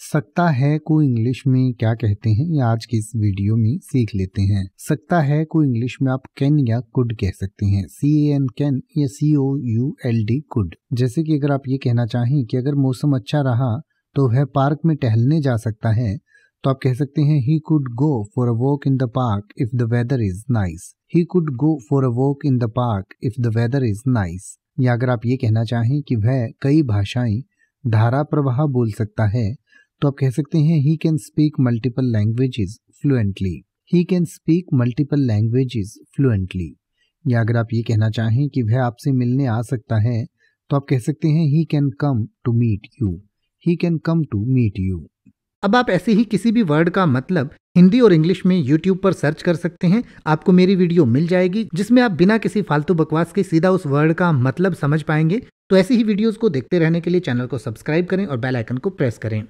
सकता है को इंग्लिश में क्या कहते हैं ये आज की इस वीडियो में सीख लेते हैं सकता है को इंग्लिश में आप कैन या कुड कह सकते हैं सी ए एन कैन या C O U L D could जैसे कि अगर आप ये कहना चाहें कि अगर मौसम अच्छा रहा तो वह पार्क में टहलने जा सकता है तो आप कह सकते हैं he could go for a walk in the park if the weather is nice he could go for a walk in the park if the weather is nice या अगर आप ये कहना चाहें कि वह कई भाषाएं धारा प्रवाह बोल सकता है तो आप कह सकते हैं he can speak multiple languages fluently he can speak multiple languages fluently या अगर आप ये कहना चाहें कि वह आपसे मिलने आ सकता है तो आप कह सकते हैं he can come to meet you he can come to meet you अब आप ऐसे ही किसी भी वर्ड का मतलब हिंदी और इंग्लिश में यूट्यूब पर सर्च कर सकते हैं आपको मेरी वीडियो मिल जाएगी जिसमें आप बिना किसी फालतू बकवास के सीधा उस वर्ड का मतलब समझ पाएंगे तो ऐसी ही वीडियोस को देखते रहने के लिए चैनल को सब्सक्राइब करें और बेल आइकन को प्रेस करें